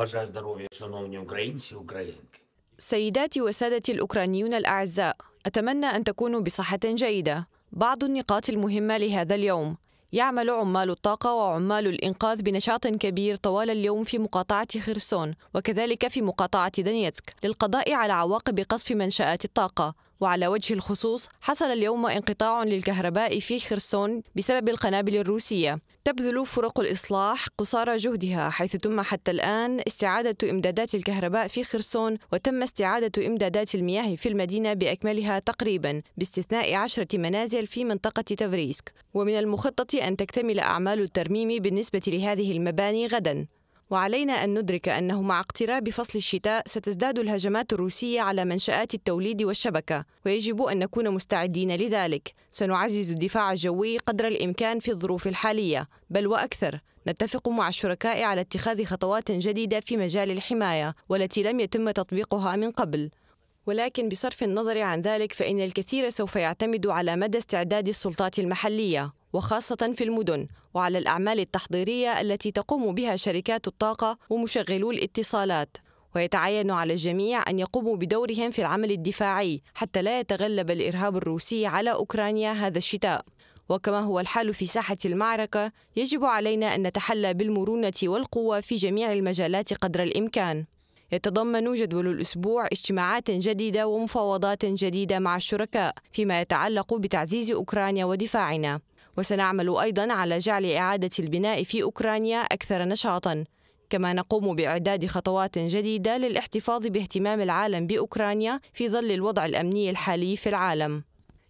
Бажаю здоров'я, шановні українці, українки. سيداتي وسادتي الأوكرانيون الأعزاء أتمنى أن تكونوا بصحة جيدة بعض النقاط المهمة لهذا اليوم يعمل عمال الطاقة وعمال الإنقاذ بنشاط كبير طوال اليوم في مقاطعة خرسون وكذلك في مقاطعة دنيتسك للقضاء على عواقب قصف منشآت الطاقة وعلى وجه الخصوص حصل اليوم انقطاع للكهرباء في خرسون بسبب القنابل الروسية تبذل فرق الإصلاح قصارى جهدها حيث تم حتى الآن استعادة إمدادات الكهرباء في خرسون وتم استعادة إمدادات المياه في المدينة بأكملها تقريبا باستثناء عشرة منازل في منطقة تفريسك ومن المخطط أن تكتمل أعمال الترميم بالنسبة لهذه المباني غداً وعلينا أن ندرك أنه مع اقتراب فصل الشتاء ستزداد الهجمات الروسية على منشآت التوليد والشبكة ويجب أن نكون مستعدين لذلك سنعزز الدفاع الجوي قدر الإمكان في الظروف الحالية بل وأكثر نتفق مع الشركاء على اتخاذ خطوات جديدة في مجال الحماية والتي لم يتم تطبيقها من قبل ولكن بصرف النظر عن ذلك فإن الكثير سوف يعتمد على مدى استعداد السلطات المحلية وخاصة في المدن وعلى الأعمال التحضيرية التي تقوم بها شركات الطاقة ومشغلو الاتصالات ويتعين على الجميع أن يقوموا بدورهم في العمل الدفاعي حتى لا يتغلب الإرهاب الروسي على أوكرانيا هذا الشتاء وكما هو الحال في ساحة المعركة يجب علينا أن نتحلى بالمرونة والقوة في جميع المجالات قدر الإمكان يتضمن جدول الأسبوع اجتماعات جديدة ومفاوضات جديدة مع الشركاء فيما يتعلق بتعزيز أوكرانيا ودفاعنا وسنعمل أيضا على جعل إعادة البناء في أوكرانيا أكثر نشاطا كما نقوم بإعداد خطوات جديدة للاحتفاظ باهتمام العالم بأوكرانيا في ظل الوضع الأمني الحالي في العالم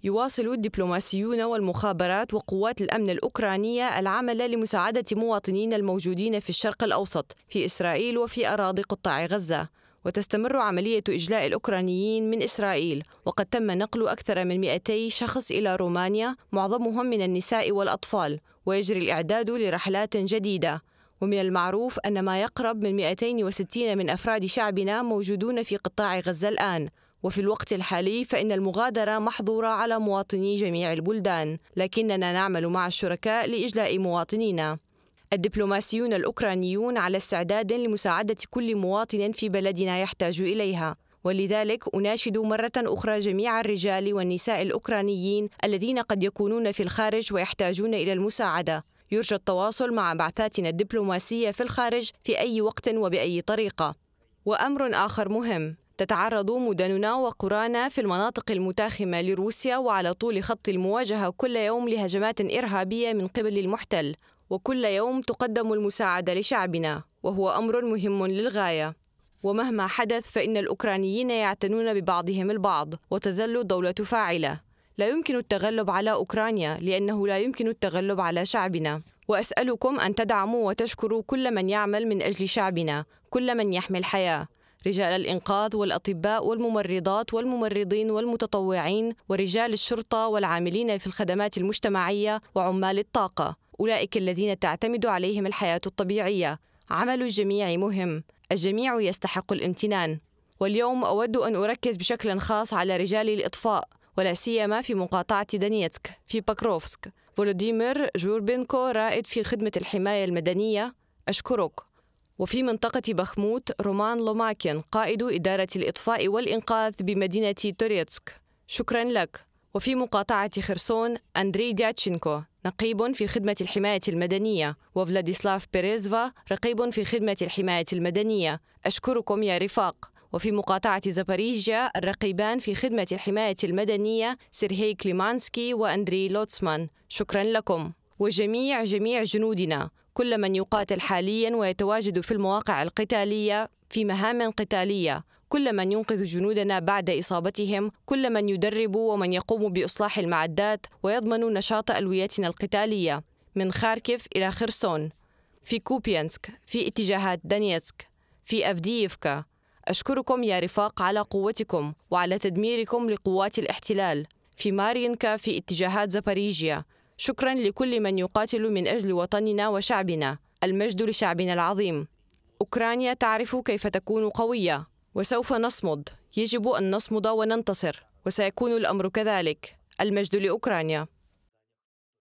يواصل الدبلوماسيون والمخابرات وقوات الأمن الأوكرانية العمل لمساعدة مواطنين الموجودين في الشرق الأوسط في إسرائيل وفي أراضي قطاع غزة وتستمر عملية إجلاء الأوكرانيين من إسرائيل وقد تم نقل أكثر من 200 شخص إلى رومانيا معظمهم من النساء والأطفال ويجري الإعداد لرحلات جديدة ومن المعروف أن ما يقرب من 260 من أفراد شعبنا موجودون في قطاع غزة الآن وفي الوقت الحالي فإن المغادرة محظورة على مواطني جميع البلدان لكننا نعمل مع الشركاء لإجلاء مواطنينا الدبلوماسيون الأوكرانيون على استعداد لمساعدة كل مواطن في بلدنا يحتاج إليها ولذلك أناشد مرة أخرى جميع الرجال والنساء الأوكرانيين الذين قد يكونون في الخارج ويحتاجون إلى المساعدة يرجى التواصل مع بعثاتنا الدبلوماسية في الخارج في أي وقت وبأي طريقة وأمر آخر مهم تتعرض مدننا وقرانا في المناطق المتاخمة لروسيا وعلى طول خط المواجهة كل يوم لهجمات إرهابية من قبل المحتل وكل يوم تقدم المساعدة لشعبنا وهو أمر مهم للغاية ومهما حدث فإن الأوكرانيين يعتنون ببعضهم البعض وتظل الدولة فاعلة لا يمكن التغلب على أوكرانيا لأنه لا يمكن التغلب على شعبنا وأسألكم أن تدعموا وتشكروا كل من يعمل من أجل شعبنا كل من يحمل حياة رجال الإنقاذ والأطباء والممرضات والممرضين والمتطوعين ورجال الشرطة والعاملين في الخدمات المجتمعية وعمال الطاقة أولئك الذين تعتمد عليهم الحياة الطبيعية عمل الجميع مهم الجميع يستحق الامتنان واليوم أود أن أركز بشكل خاص على رجال الإطفاء ولا سيما في مقاطعة دانيتسك في باكروفسك فولوديمير جوربينكو رائد في خدمة الحماية المدنية أشكرك وفي منطقة بخموت رومان لوماكين قائد إدارة الإطفاء والإنقاذ بمدينة توريتسك شكرا لك وفي مقاطعة خرسون أندري دياتشينكو نقيب في خدمة الحماية المدنية وفلاديسلاف بيريزفا رقيب في خدمة الحماية المدنية أشكركم يا رفاق وفي مقاطعة زاباريجيا الرقيبان في خدمة الحماية المدنية سيرهي كليمانسكي وأندري لوتسمان شكرا لكم وجميع جميع جنودنا كل من يقاتل حاليا ويتواجد في المواقع القتالية في مهام قتالية كل من ينقذ جنودنا بعد إصابتهم كل من يدرب ومن يقوم بإصلاح المعدات ويضمن نشاط ألويتنا القتالية من خاركيف إلى خرسون في كوبيانسك في اتجاهات دانيسك في أفدييفكا أشكركم يا رفاق على قوتكم وعلى تدميركم لقوات الاحتلال في مارينكا في اتجاهات زاباريجيا، شكرا لكل من يقاتل من أجل وطننا وشعبنا المجد لشعبنا العظيم أوكرانيا تعرف كيف تكون قوية وسوف نصمد يجب أن نصمد وننتصر وسيكون الأمر كذلك المجد لأوكرانيا